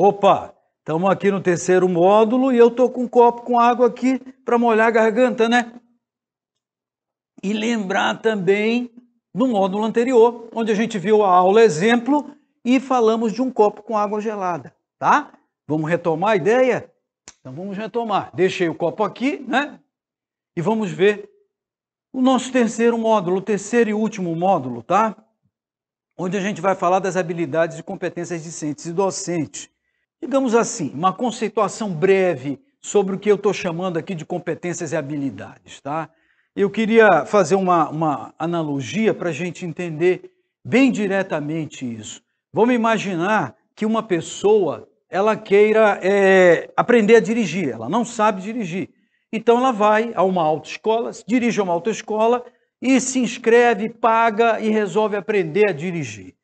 Opa, estamos aqui no terceiro módulo e eu estou com um copo com água aqui para molhar a garganta, né? E lembrar também no módulo anterior, onde a gente viu a aula exemplo e falamos de um copo com água gelada, tá? Vamos retomar a ideia? Então vamos retomar. Deixei o copo aqui, né? E vamos ver o nosso terceiro módulo, o terceiro e último módulo, tá? Onde a gente vai falar das habilidades e competências discentes e docentes digamos assim, uma conceituação breve sobre o que eu estou chamando aqui de competências e habilidades, tá? Eu queria fazer uma, uma analogia para a gente entender bem diretamente isso. Vamos imaginar que uma pessoa ela queira é, aprender a dirigir, ela não sabe dirigir. Então ela vai a uma autoescola, dirige a uma autoescola e se inscreve, paga e resolve aprender a dirigir.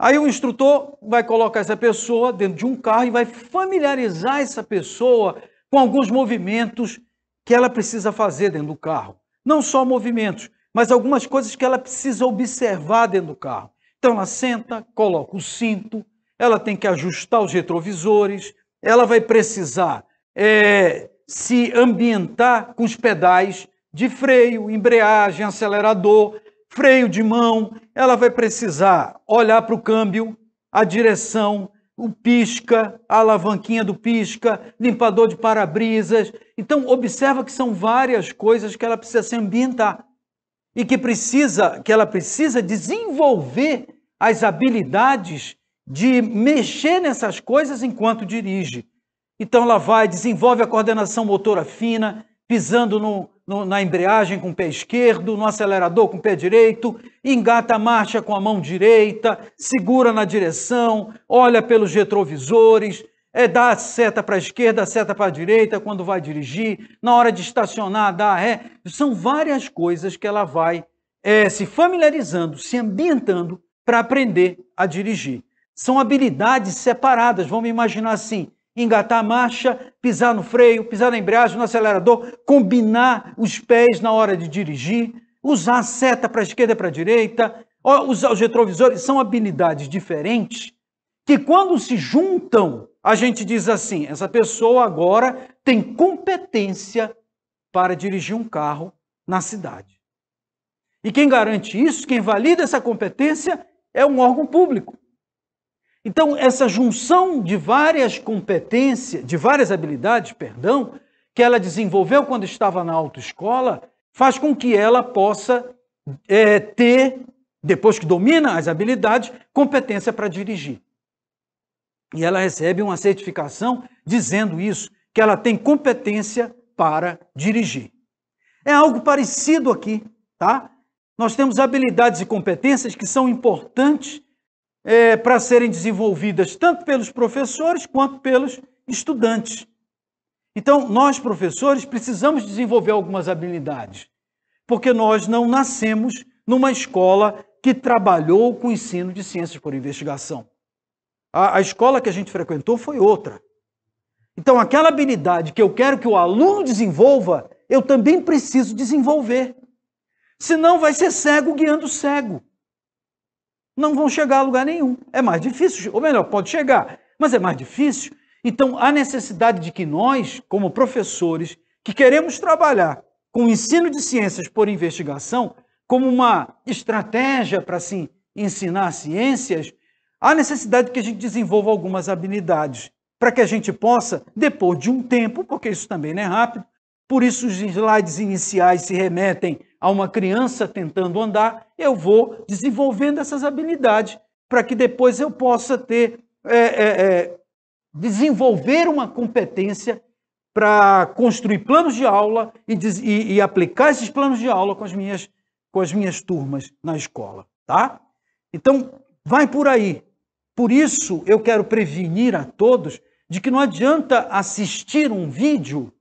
Aí o instrutor vai colocar essa pessoa dentro de um carro e vai familiarizar essa pessoa com alguns movimentos que ela precisa fazer dentro do carro. Não só movimentos, mas algumas coisas que ela precisa observar dentro do carro. Então ela senta, coloca o cinto, ela tem que ajustar os retrovisores, ela vai precisar é, se ambientar com os pedais de freio, embreagem, acelerador, freio de mão ela vai precisar olhar para o câmbio, a direção, o pisca, a alavanquinha do pisca, limpador de para-brisas. Então, observa que são várias coisas que ela precisa se ambientar e que precisa que ela precisa desenvolver as habilidades de mexer nessas coisas enquanto dirige. Então ela vai, desenvolve a coordenação motora fina, pisando no, no, na embreagem com o pé esquerdo, no acelerador com o pé direito, engata a marcha com a mão direita, segura na direção, olha pelos retrovisores, é dá a seta para a esquerda, a seta para a direita quando vai dirigir, na hora de estacionar, dá ré. São várias coisas que ela vai é, se familiarizando, se ambientando para aprender a dirigir. São habilidades separadas, vamos imaginar assim engatar a marcha, pisar no freio, pisar na embreagem, no acelerador, combinar os pés na hora de dirigir, usar a seta para a esquerda e para a direita, usar os retrovisores, são habilidades diferentes que quando se juntam, a gente diz assim, essa pessoa agora tem competência para dirigir um carro na cidade. E quem garante isso, quem valida essa competência, é um órgão público. Então, essa junção de várias competências, de várias habilidades, perdão, que ela desenvolveu quando estava na autoescola, faz com que ela possa é, ter, depois que domina as habilidades, competência para dirigir. E ela recebe uma certificação dizendo isso, que ela tem competência para dirigir. É algo parecido aqui, tá? Nós temos habilidades e competências que são importantes é, para serem desenvolvidas tanto pelos professores quanto pelos estudantes. Então, nós, professores, precisamos desenvolver algumas habilidades, porque nós não nascemos numa escola que trabalhou com o ensino de ciências por investigação. A, a escola que a gente frequentou foi outra. Então, aquela habilidade que eu quero que o aluno desenvolva, eu também preciso desenvolver. Senão, vai ser cego guiando cego não vão chegar a lugar nenhum. É mais difícil, ou melhor, pode chegar, mas é mais difícil. Então, há necessidade de que nós, como professores, que queremos trabalhar com o ensino de ciências por investigação, como uma estratégia para assim ensinar ciências, há necessidade que a gente desenvolva algumas habilidades para que a gente possa, depois de um tempo, porque isso também não é rápido, por isso os slides iniciais se remetem a uma criança tentando andar, eu vou desenvolvendo essas habilidades para que depois eu possa ter é, é, é, desenvolver uma competência para construir planos de aula e, e, e, aplicar esses planos de aula com as minhas com as minhas turmas na escola, tá? Então vai por aí. Por isso eu quero prevenir a todos de que não adianta assistir um vídeo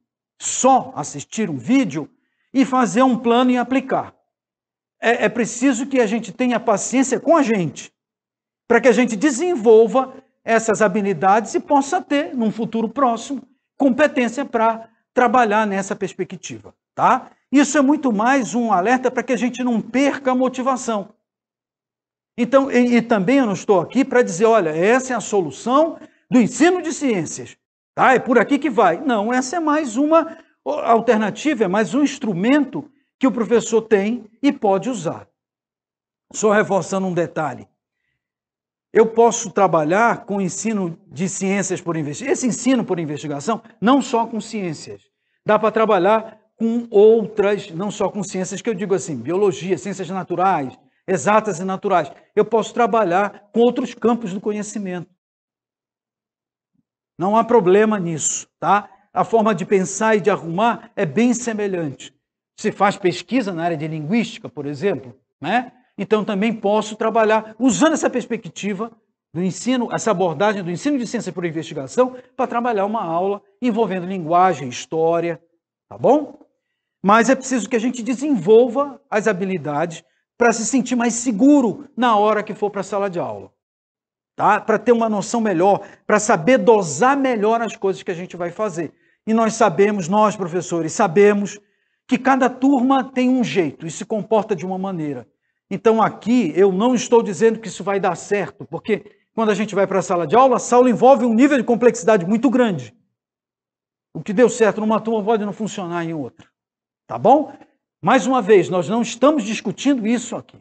só assistir um vídeo e fazer um plano e aplicar. É, é preciso que a gente tenha paciência com a gente, para que a gente desenvolva essas habilidades e possa ter, num futuro próximo, competência para trabalhar nessa perspectiva. Tá? Isso é muito mais um alerta para que a gente não perca a motivação. Então, e, e também eu não estou aqui para dizer, olha, essa é a solução do ensino de ciências. Tá? É por aqui que vai. Não, essa é mais uma a alternativa é mais um instrumento que o professor tem e pode usar. Só reforçando um detalhe. Eu posso trabalhar com ensino de ciências por investigação. Esse ensino por investigação, não só com ciências. Dá para trabalhar com outras, não só com ciências, que eu digo assim, biologia, ciências naturais, exatas e naturais. Eu posso trabalhar com outros campos do conhecimento. Não há problema nisso, tá? a forma de pensar e de arrumar é bem semelhante. Se faz pesquisa na área de linguística, por exemplo, né? então também posso trabalhar usando essa perspectiva do ensino, essa abordagem do ensino de ciência por investigação, para trabalhar uma aula envolvendo linguagem, história, tá bom? Mas é preciso que a gente desenvolva as habilidades para se sentir mais seguro na hora que for para a sala de aula. Tá? Para ter uma noção melhor, para saber dosar melhor as coisas que a gente vai fazer. E nós sabemos, nós professores, sabemos que cada turma tem um jeito e se comporta de uma maneira. Então aqui eu não estou dizendo que isso vai dar certo, porque quando a gente vai para a sala de aula, a sala envolve um nível de complexidade muito grande. O que deu certo numa turma pode não funcionar em outra. Tá bom? Mais uma vez, nós não estamos discutindo isso aqui.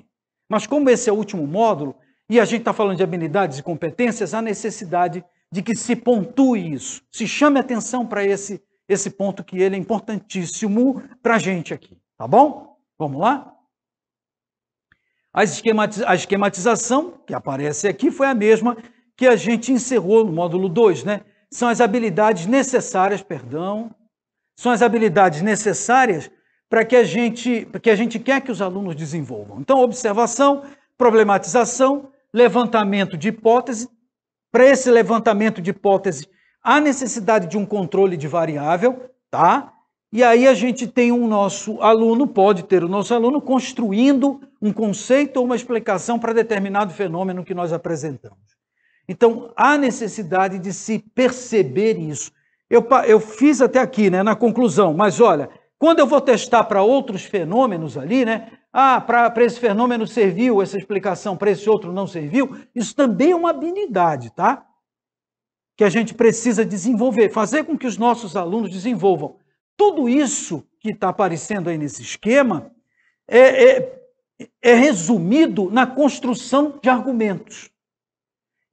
Mas como esse é o último módulo e a gente está falando de habilidades e competências, há necessidade de que se pontue isso, se chame atenção para esse, esse ponto que ele é importantíssimo para a gente aqui, tá bom? Vamos lá? A, esquematiz a esquematização que aparece aqui foi a mesma que a gente encerrou no módulo 2, né? São as habilidades necessárias, perdão, são as habilidades necessárias para que a gente, que a gente quer que os alunos desenvolvam. Então, observação, problematização, levantamento de hipótese, para esse levantamento de hipótese, há necessidade de um controle de variável, tá? E aí a gente tem um nosso aluno, pode ter o nosso aluno construindo um conceito ou uma explicação para determinado fenômeno que nós apresentamos. Então, há necessidade de se perceber isso. Eu, eu fiz até aqui, né, na conclusão, mas olha, quando eu vou testar para outros fenômenos ali, né, ah, para esse fenômeno serviu essa explicação, para esse outro não serviu. Isso também é uma habilidade, tá? Que a gente precisa desenvolver, fazer com que os nossos alunos desenvolvam. Tudo isso que está aparecendo aí nesse esquema é, é, é resumido na construção de argumentos.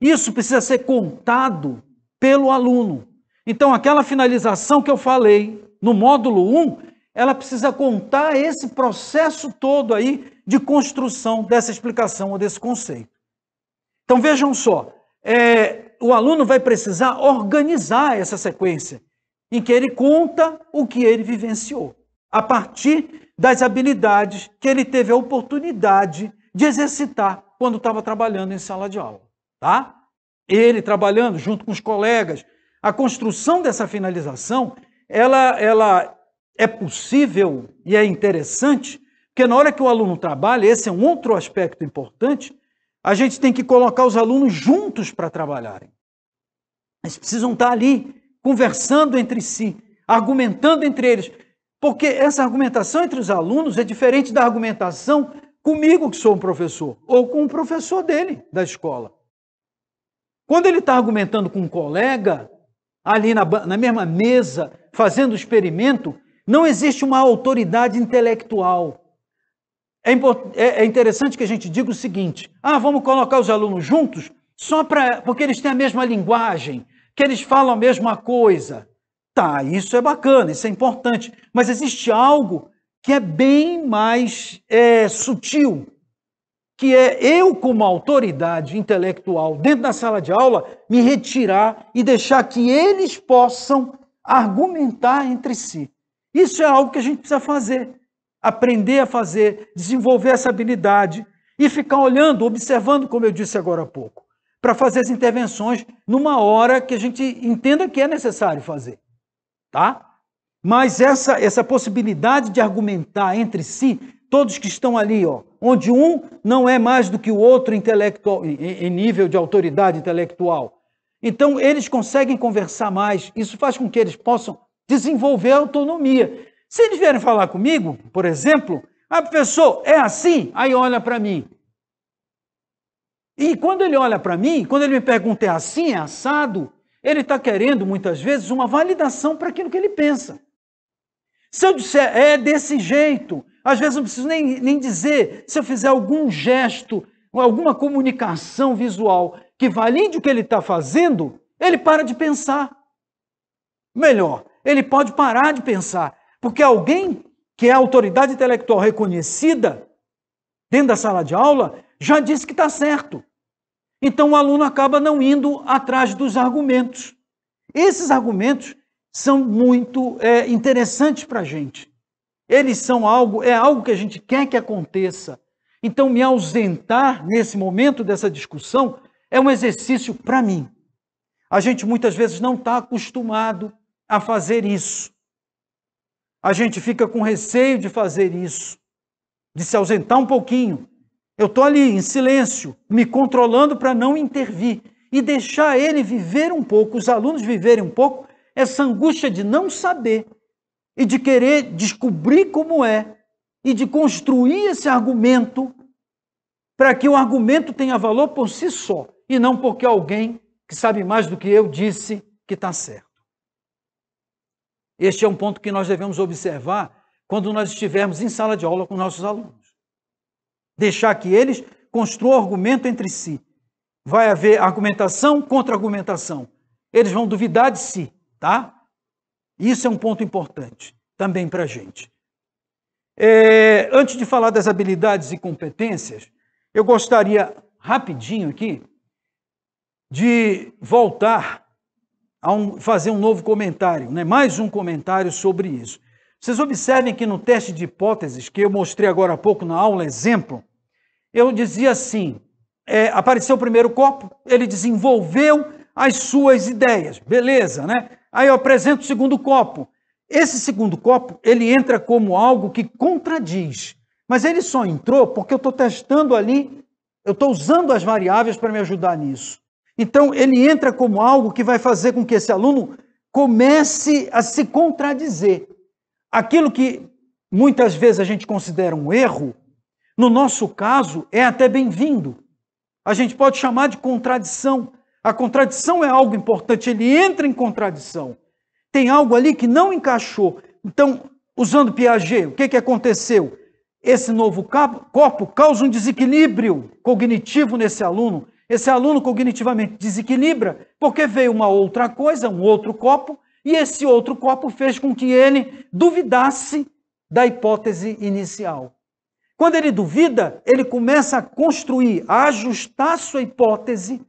Isso precisa ser contado pelo aluno. Então, aquela finalização que eu falei no módulo 1 ela precisa contar esse processo todo aí de construção dessa explicação ou desse conceito. Então vejam só, é, o aluno vai precisar organizar essa sequência em que ele conta o que ele vivenciou, a partir das habilidades que ele teve a oportunidade de exercitar quando estava trabalhando em sala de aula, tá? Ele trabalhando junto com os colegas, a construção dessa finalização, ela, ela é possível e é interessante, porque na hora que o aluno trabalha, esse é um outro aspecto importante, a gente tem que colocar os alunos juntos para trabalharem. Eles precisam estar ali, conversando entre si, argumentando entre eles. Porque essa argumentação entre os alunos é diferente da argumentação comigo, que sou um professor, ou com o professor dele, da escola. Quando ele está argumentando com um colega, ali na, na mesma mesa, fazendo experimento, não existe uma autoridade intelectual. É, é, é, interessante que a gente diga o seguinte: ah, vamos colocar os alunos juntos só para porque eles têm a mesma linguagem, que eles falam a mesma coisa. Tá, isso é bacana, isso é importante, mas existe algo que é bem mais é, sutil, que é eu, como autoridade intelectual, dentro da sala de aula, me retirar e deixar que eles possam argumentar entre si. Isso é algo que a gente precisa fazer. Aprender a fazer, desenvolver essa habilidade e ficar olhando, observando, como eu disse agora há pouco, para fazer as intervenções numa hora que a gente entenda que é necessário fazer. Tá? Mas essa, essa possibilidade de argumentar entre si, todos que estão ali, ó, onde um não é mais do que o outro intelectual, em nível de autoridade intelectual. Então, eles conseguem conversar mais, isso faz com que eles possam desenvolver autonomia. Se eles vierem falar comigo, por exemplo, a ah, pessoa é assim? Aí olha para mim. E quando ele olha para mim, quando ele me pergunta é assim, é assado, ele está querendo, muitas vezes, uma validação para aquilo que ele pensa. Se eu disser é desse jeito, às vezes não preciso nem, nem dizer, se eu fizer algum gesto, alguma comunicação visual que valide o que ele está fazendo, ele para de pensar. Melhor, ele pode parar de pensar, porque alguém que é autoridade intelectual reconhecida dentro da sala de aula já disse que está certo. Então o aluno acaba não indo atrás dos argumentos. Esses argumentos são muito é, interessantes para a gente. Eles são algo, é algo que a gente quer que aconteça. Então, me ausentar nesse momento dessa discussão é um exercício para mim. A gente muitas vezes não está acostumado a fazer isso. A gente fica com receio de fazer isso, de se ausentar um pouquinho. Eu estou ali em silêncio, me controlando para não intervir e deixar ele viver um pouco, os alunos viverem um pouco, essa angústia de não saber e de querer descobrir como é e de construir esse argumento para que o argumento tenha valor por si só e não porque alguém que sabe mais do que eu disse que está certo. Este é um ponto que nós devemos observar quando nós estivermos em sala de aula com nossos alunos. Deixar que eles construam argumento entre si. Vai haver argumentação contra argumentação. Eles vão duvidar de si, tá? Isso é um ponto importante também para a gente. É, antes de falar das habilidades e competências, eu gostaria rapidinho aqui de voltar a um, fazer um novo comentário, né? mais um comentário sobre isso. Vocês observem que no teste de hipóteses, que eu mostrei agora há pouco na aula, exemplo, eu dizia assim: é, apareceu o primeiro copo, ele desenvolveu as suas ideias, beleza, né? Aí eu apresento o segundo copo. Esse segundo copo, ele entra como algo que contradiz, mas ele só entrou porque eu estou testando ali, eu estou usando as variáveis para me ajudar nisso. Então, ele entra como algo que vai fazer com que esse aluno comece a se contradizer. Aquilo que muitas vezes a gente considera um erro, no nosso caso, é até bem-vindo. A gente pode chamar de contradição. A contradição é algo importante, ele entra em contradição. Tem algo ali que não encaixou. Então, usando Piaget, o que, que aconteceu? Esse novo corpo causa um desequilíbrio cognitivo nesse aluno esse aluno cognitivamente desequilibra porque veio uma outra coisa, um outro copo, e esse outro copo fez com que ele duvidasse da hipótese inicial. Quando ele duvida, ele começa a construir, a ajustar sua hipótese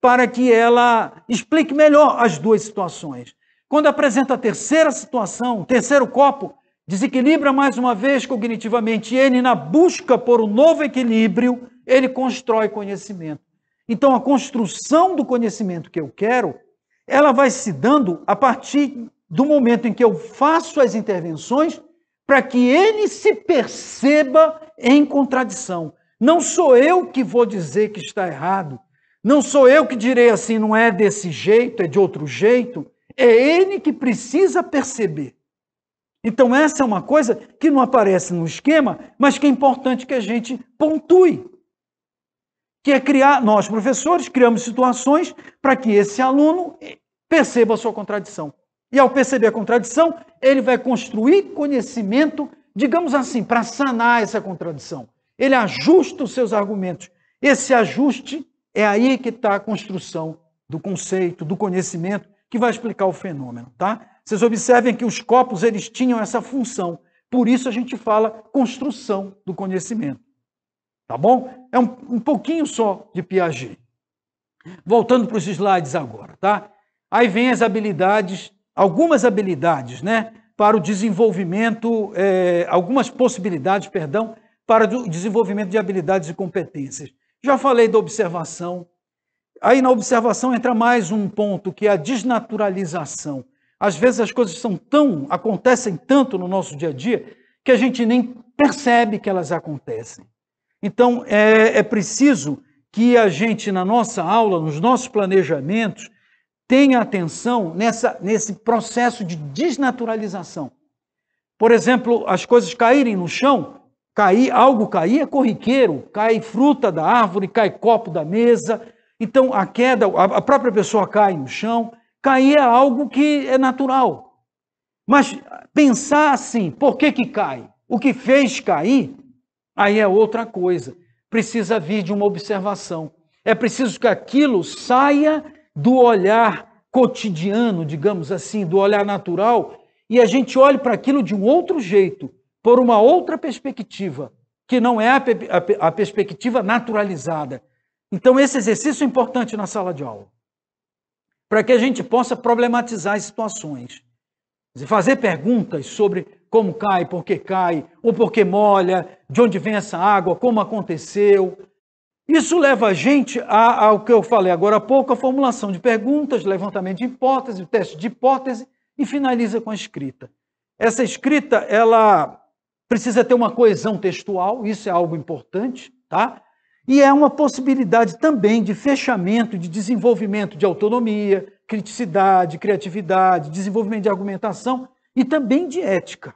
para que ela explique melhor as duas situações. Quando apresenta a terceira situação, o terceiro copo, desequilibra mais uma vez cognitivamente, e ele, na busca por um novo equilíbrio, ele constrói conhecimento. Então, a construção do conhecimento que eu quero, ela vai se dando a partir do momento em que eu faço as intervenções para que ele se perceba em contradição. Não sou eu que vou dizer que está errado. Não sou eu que direi assim, não é desse jeito, é de outro jeito. É ele que precisa perceber. Então, essa é uma coisa que não aparece no esquema, mas que é importante que a gente pontue que é criar, nós professores, criamos situações para que esse aluno perceba a sua contradição. E ao perceber a contradição, ele vai construir conhecimento, digamos assim, para sanar essa contradição. Ele ajusta os seus argumentos. Esse ajuste é aí que está a construção do conceito, do conhecimento, que vai explicar o fenômeno, tá? Vocês observem que os copos, eles tinham essa função. Por isso a gente fala construção do conhecimento. Tá bom? É um, um pouquinho só de Piaget. Voltando para os slides agora, tá? Aí vem as habilidades, algumas habilidades, né? Para o desenvolvimento, é, algumas possibilidades, perdão, para o desenvolvimento de habilidades e competências. Já falei da observação. Aí na observação entra mais um ponto que é a desnaturalização. Às vezes as coisas são tão, acontecem tanto no nosso dia a dia que a gente nem percebe que elas acontecem. Então, é, é preciso que a gente, na nossa aula, nos nossos planejamentos, tenha atenção nessa, nesse processo de desnaturalização. Por exemplo, as coisas caírem no chão, cair, algo cair é corriqueiro, cai fruta da árvore, cai copo da mesa. Então, a queda, a própria pessoa cai no chão, cair é algo que é natural. Mas pensar assim, por que, que cai? O que fez cair aí é outra coisa. Precisa vir de uma observação. É preciso que aquilo saia do olhar cotidiano, digamos assim, do olhar natural, e a gente olhe para aquilo de um outro jeito, por uma outra perspectiva, que não é a, a, a perspectiva naturalizada. Então, esse exercício é importante na sala de aula, para que a gente possa problematizar as situações e fazer perguntas sobre como cai, por que cai, o porquê molha, de onde vem essa água, como aconteceu. Isso leva a gente ao que eu falei agora há pouco, a formulação de perguntas, levantamento de hipótese, teste de hipótese e finaliza com a escrita. Essa escrita, ela precisa ter uma coesão textual, isso é algo importante, tá? E é uma possibilidade também de fechamento, de desenvolvimento de autonomia, criticidade, criatividade, desenvolvimento de argumentação e também de ética.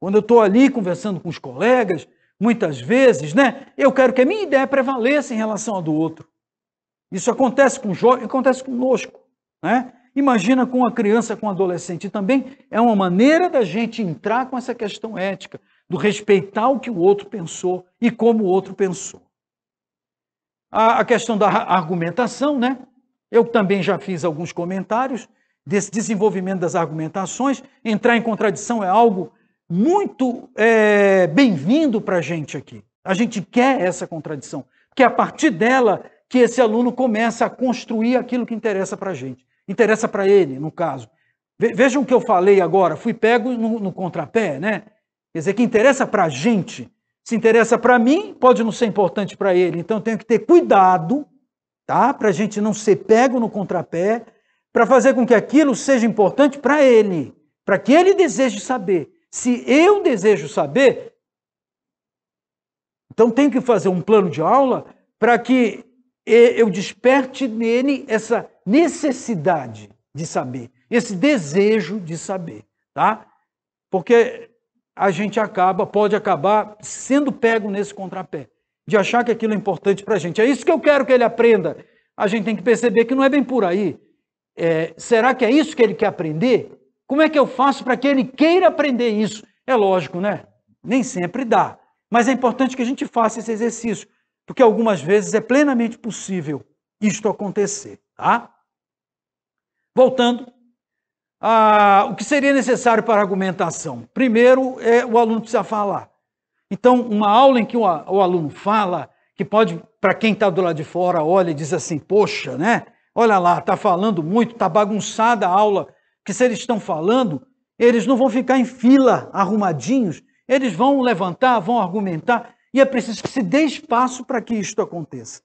Quando eu estou ali conversando com os colegas, muitas vezes, né? Eu quero que a minha ideia prevaleça em relação à do outro. Isso acontece com jovens, acontece conosco, né? Imagina com a criança, com o adolescente também. É uma maneira da gente entrar com essa questão ética, do respeitar o que o outro pensou e como o outro pensou. A, a questão da argumentação, né? Eu também já fiz alguns comentários desse desenvolvimento das argumentações. Entrar em contradição é algo muito é, bem-vindo para a gente aqui. A gente quer essa contradição, porque é a partir dela que esse aluno começa a construir aquilo que interessa para a gente, interessa para ele, no caso. Vejam o que eu falei agora, fui pego no, no contrapé, né? Quer dizer, que interessa para a gente, se interessa para mim, pode não ser importante para ele. Então, tenho que ter cuidado, tá? Para a gente não ser pego no contrapé, para fazer com que aquilo seja importante para ele, para que ele deseje saber. Se eu desejo saber, então tenho que fazer um plano de aula para que eu desperte nele essa necessidade de saber, esse desejo de saber, tá? Porque a gente acaba, pode acabar sendo pego nesse contrapé, de achar que aquilo é importante para a gente. É isso que eu quero que ele aprenda. A gente tem que perceber que não é bem por aí. É, será que é isso que ele quer aprender? Como é que eu faço para que ele queira aprender isso? É lógico, né? Nem sempre dá. Mas é importante que a gente faça esse exercício, porque algumas vezes é plenamente possível isto acontecer, tá? Voltando, o que seria necessário para a argumentação? Primeiro, é, o aluno precisa falar. Então, uma aula em que o, o aluno fala, que pode, para quem está do lado de fora, olha e diz assim, poxa, né? Olha lá, está falando muito, está bagunçada a aula que se eles estão falando, eles não vão ficar em fila arrumadinhos, eles vão levantar, vão argumentar, e é preciso que se dê espaço para que isto aconteça.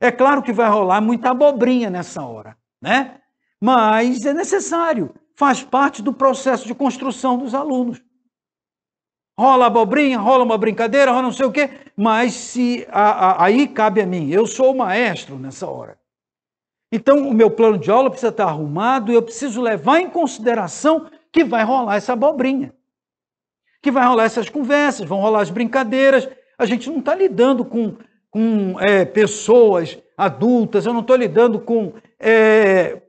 É claro que vai rolar muita abobrinha nessa hora, né? Mas é necessário, faz parte do processo de construção dos alunos. Rola abobrinha, rola uma brincadeira, rola não sei o quê, mas se a, a, aí cabe a mim, eu sou o maestro nessa hora. Então, o meu plano de aula precisa estar arrumado e eu preciso levar em consideração que vai rolar essa abobrinha, que vai rolar essas conversas, vão rolar as brincadeiras. A gente não está lidando com, com é, pessoas adultas, eu não estou lidando com. É,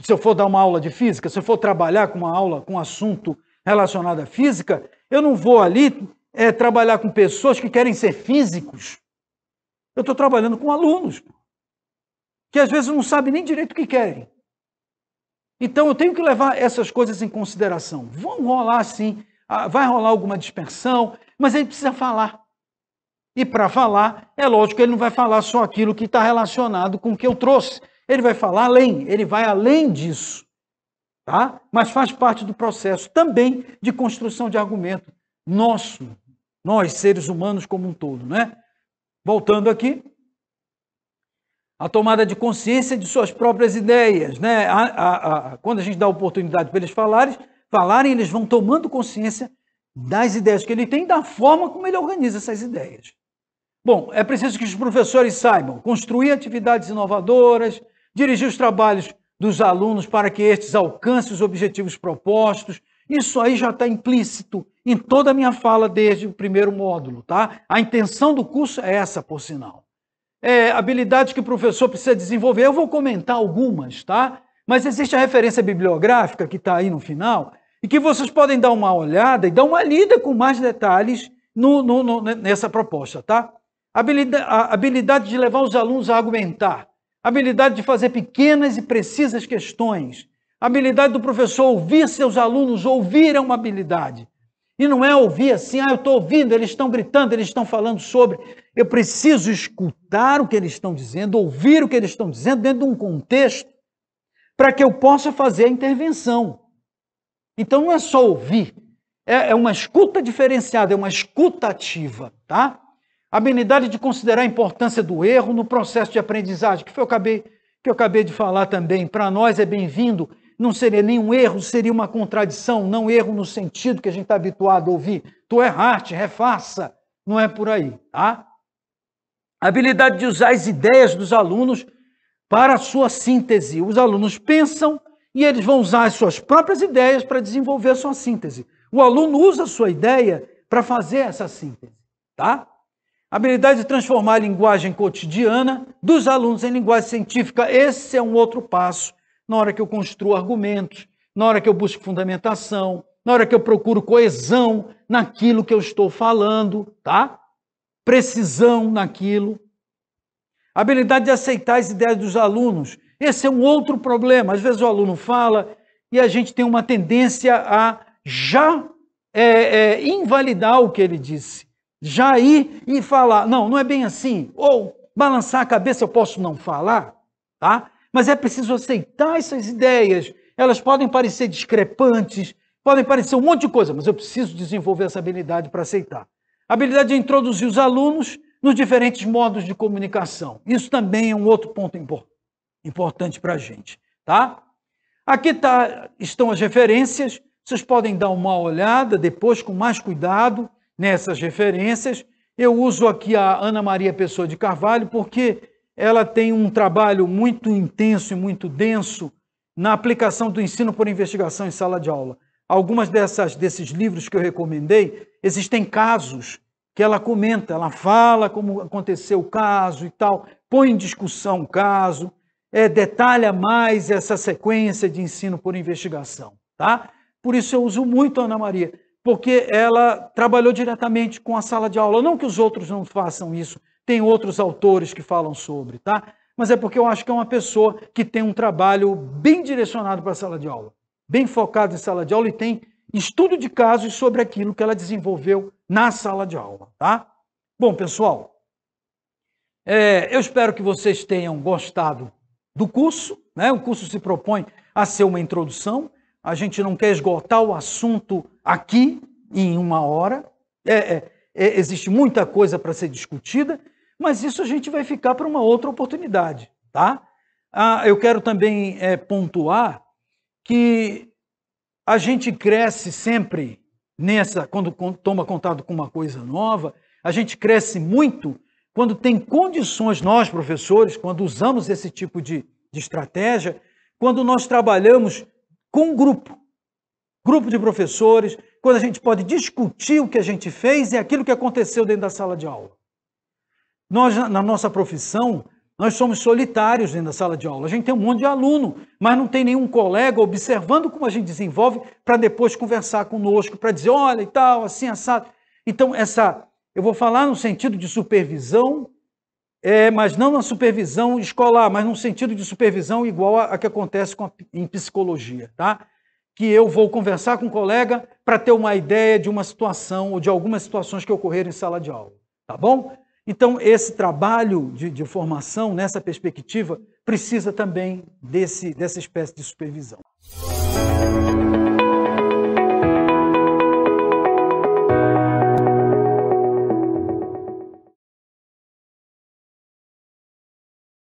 se eu for dar uma aula de física, se eu for trabalhar com uma aula com um assunto relacionado à física, eu não vou ali é, trabalhar com pessoas que querem ser físicos. Eu estou trabalhando com alunos. Pô que às vezes não sabem nem direito o que querem. Então eu tenho que levar essas coisas em consideração. Vão rolar sim, ah, vai rolar alguma dispersão, mas ele precisa falar. E para falar, é lógico que ele não vai falar só aquilo que está relacionado com o que eu trouxe. Ele vai falar além, ele vai além disso. Tá? Mas faz parte do processo também de construção de argumento nosso, nós seres humanos como um todo, né? Voltando aqui, a tomada de consciência de suas próprias ideias. Né? A, a, a, quando a gente dá oportunidade para eles falarem, falarem, eles vão tomando consciência das ideias que ele tem, da forma como ele organiza essas ideias. Bom, é preciso que os professores saibam construir atividades inovadoras, dirigir os trabalhos dos alunos para que estes alcancem os objetivos propostos. Isso aí já está implícito em toda a minha fala desde o primeiro módulo, tá? A intenção do curso é essa, por sinal é, habilidades que o professor precisa desenvolver. Eu vou comentar algumas, tá? Mas existe a referência bibliográfica que está aí no final e que vocês podem dar uma olhada e dar uma lida com mais detalhes no, no, no, nessa proposta, tá? Habilidade, habilidade de levar os alunos a argumentar, habilidade de fazer pequenas e precisas questões, habilidade do professor ouvir seus alunos, ouvir é uma habilidade. E não é ouvir assim, ah, eu estou ouvindo, eles estão gritando, eles estão falando sobre. Eu preciso escutar o que eles estão dizendo, ouvir o que eles estão dizendo dentro de um contexto, para que eu possa fazer a intervenção. Então não é só ouvir, é, é uma escuta diferenciada, é uma escuta ativa, tá? Habilidade de considerar a importância do erro no processo de aprendizagem, que, foi, o que eu acabei de falar também, para nós é bem-vindo não seria nenhum erro, seria uma contradição, não erro no sentido que a gente está habituado a ouvir. Tu erraste, é refaça. Não é por aí, tá? A habilidade de usar as ideias dos alunos para a sua síntese. Os alunos pensam e eles vão usar as suas próprias ideias para desenvolver a sua síntese. O aluno usa a sua ideia para fazer essa síntese, tá? A habilidade de transformar a linguagem cotidiana dos alunos em linguagem científica, esse é um outro passo na hora que eu construo argumentos, na hora que eu busco fundamentação, na hora que eu procuro coesão naquilo que eu estou falando, tá? Precisão naquilo. habilidade de aceitar as ideias dos alunos. Esse é um outro problema. Às vezes o aluno fala e a gente tem uma tendência a já é, é, invalidar o que ele disse, já ir e falar, não, não é bem assim, ou balançar a cabeça, eu posso não falar, tá? mas é preciso aceitar essas ideias. Elas podem parecer discrepantes, podem parecer um monte de coisa, mas eu preciso desenvolver essa habilidade para aceitar. A habilidade de introduzir os alunos nos diferentes modos de comunicação. Isso também é um outro ponto importante para a gente. Tá? Aqui tá, estão as referências. Vocês podem dar uma olhada depois com mais cuidado nessas referências. Eu uso aqui a Ana Maria Pessoa de Carvalho porque ela tem um trabalho muito intenso e muito denso na aplicação do ensino por investigação em sala de aula. Algumas dessas desses livros que eu recomendei, existem casos que ela comenta, ela fala como aconteceu o caso e tal, põe em discussão o caso, é, detalha mais essa sequência de ensino por investigação, tá? Por isso eu uso muito a Ana Maria, porque ela trabalhou diretamente com a sala de aula. Não que os outros não façam isso, tem outros autores que falam sobre, tá? Mas é porque eu acho que é uma pessoa que tem um trabalho bem direcionado para a sala de aula, bem focado em sala de aula e tem estudo de casos sobre aquilo que ela desenvolveu na sala de aula, tá? Bom, pessoal, é, eu espero que vocês tenham gostado do curso, né? O curso se propõe a ser uma introdução. A gente não quer esgotar o assunto aqui em uma hora. É, é, é existe muita coisa para ser discutida mas isso a gente vai ficar para uma outra oportunidade, tá? Ah, eu quero também é, pontuar que a gente cresce sempre nessa, quando toma contato com uma coisa nova, a gente cresce muito quando tem condições, nós professores, quando usamos esse tipo de, de estratégia, quando nós trabalhamos com um grupo, grupo de professores, quando a gente pode discutir o que a gente fez e aquilo que aconteceu dentro da sala de aula. Nós, na nossa profissão, nós somos solitários dentro da sala de aula. A gente tem um monte de aluno, mas não tem nenhum colega observando como a gente desenvolve para depois conversar conosco, para dizer, olha e tal, assim, assado. Então, essa, eu vou falar no sentido de supervisão, é, mas não na supervisão escolar, mas no sentido de supervisão igual a, a que acontece a, em psicologia, tá? Que eu vou conversar com um colega para ter uma ideia de uma situação ou de algumas situações que ocorreram em sala de aula, tá bom? Então, esse trabalho de, de formação, nessa perspectiva, precisa também desse, dessa espécie de supervisão.